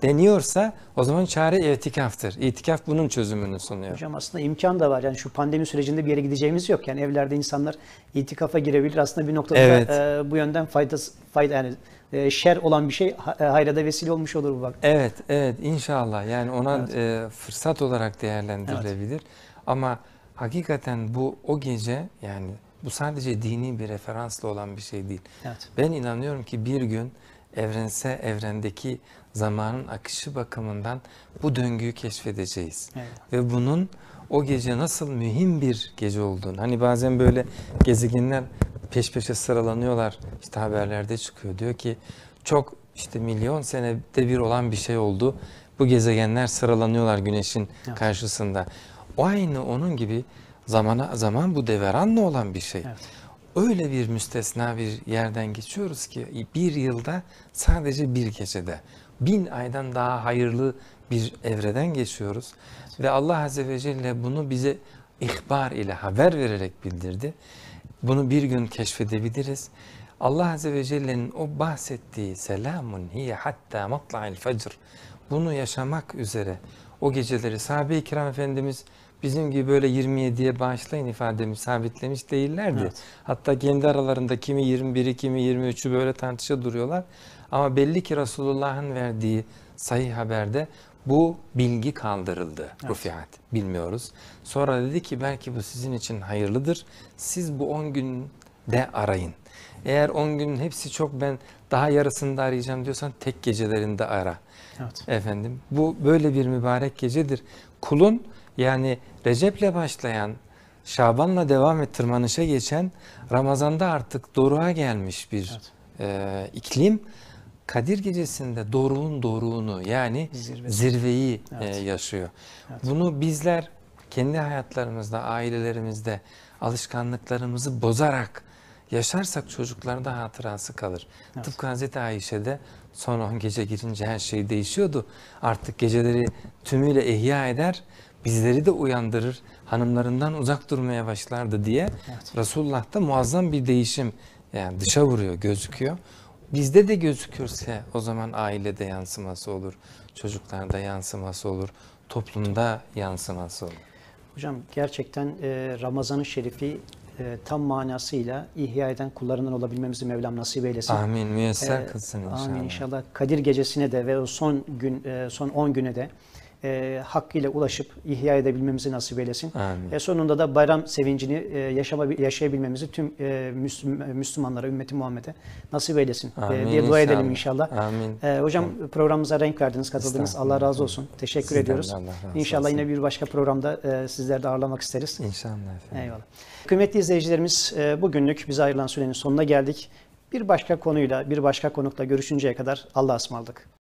deniyorsa o zaman çare itikaftır. İtikaf bunun çözümünü sunuyor. Hocam aslında imkan da var. Yani şu pandemi sürecinde bir yere gideceğimiz yok. Yani evlerde insanlar itikafa girebilir. Aslında bir noktada evet. e, bu yönden faydası, fayda yani e, şer olan bir şey e, hayrada vesile olmuş olur bu bak. Evet, evet inşallah. Yani ona evet. e, fırsat olarak değerlendirilebilir. Evet. Ama hakikaten bu o gece yani bu sadece dini bir referansla olan bir şey değil. Evet. Ben inanıyorum ki bir gün evrense evrendeki zamanın akışı bakımından bu döngüyü keşfedeceğiz. Evet. Ve bunun o gece nasıl mühim bir gece olduğunu. Hani bazen böyle gezegenler peş peşe sıralanıyorlar. işte haberlerde çıkıyor. Diyor ki çok işte milyon senede bir olan bir şey oldu. Bu gezegenler sıralanıyorlar güneşin evet. karşısında. O aynı onun gibi zamana zaman bu deveranla olan bir şey. Evet. Öyle bir müstesna bir yerden geçiyoruz ki bir yılda sadece bir gecede bin aydan daha hayırlı bir evreden geçiyoruz. Ve Allah Azze ve Celle bunu bize ihbar ile haber vererek bildirdi. Bunu bir gün keşfedebiliriz. Allah Azze ve Celle'nin o bahsettiği selamun hiye hatta matla'il fecr bunu yaşamak üzere o geceleri sahabe-i kiram efendimiz bizim gibi böyle 27'ye bağışlayın ifademi sabitlemiş değillerdi. Evet. Hatta kendi aralarında kimi 21'i kimi 23'ü böyle tartışa duruyorlar. Ama belli ki Resulullah'ın verdiği sahih haberde bu bilgi kaldırıldı evet. rufiat bilmiyoruz. Sonra dedi ki belki bu sizin için hayırlıdır. Siz bu 10 günde arayın. Eğer 10 günün hepsi çok ben daha yarısını da arayacağım diyorsan tek gecelerinde ara. Evet. Efendim bu böyle bir mübarek gecedir. Kulun yani Recep'le başlayan Şaban'la devam et tırmanışa geçen Ramazan'da artık doruğa gelmiş bir evet. e, iklim Kadir gecesinde doğruluğun doğruğunu yani Zirve. zirveyi e, evet. e, yaşıyor. Evet. Bunu bizler kendi hayatlarımızda, ailelerimizde alışkanlıklarımızı bozarak yaşarsak çocuklarda hatırası kalır. Evet. Tıpkı Hazreti Ayşe'de son 10 gece girince her şey değişiyordu. Artık geceleri tümüyle ihya eder, bizleri de uyandırır, hanımlarından uzak durmaya başlardı diye evet. Resulullah da muazzam bir değişim yani dışa vuruyor, gözüküyor bizde de gözükürse o zaman ailede yansıması olur, çocuklarda yansıması olur, toplumda yansıması olur. Hocam gerçekten e, Ramazan-ı Şerif'i e, tam manasıyla ihya eden kullarından olabilmemizi Mevlam nasip eylesin. Amin. Müyesser e, kılsın e, inşallah. Amin inşallah. Kadir gecesine de ve o son gün e, son 10 güne de e, hakkıyla ulaşıp ihya edebilmemizi nasip eylesin. Amin. E, sonunda da bayram sevincini e, yaşama, yaşayabilmemizi tüm e, Müslüm, e, Müslümanlara, ümmeti Muhammed'e nasip eylesin e, Amin, e, diye dua edelim inşallah. Amin. E, hocam Amin. programımıza renk verdiniz, katıldınız. Allah razı olsun. Teşekkür Sizden ediyoruz. inşallah olsun. yine bir başka programda e, sizleri de ağırlamak isteriz. İnşallah efendim. Eyvallah. Kıymetli izleyicilerimiz e, bugünlük bize ayrılan sürenin sonuna geldik. Bir başka konuyla, bir başka konukla görüşünceye kadar Allah'a ısmarladık.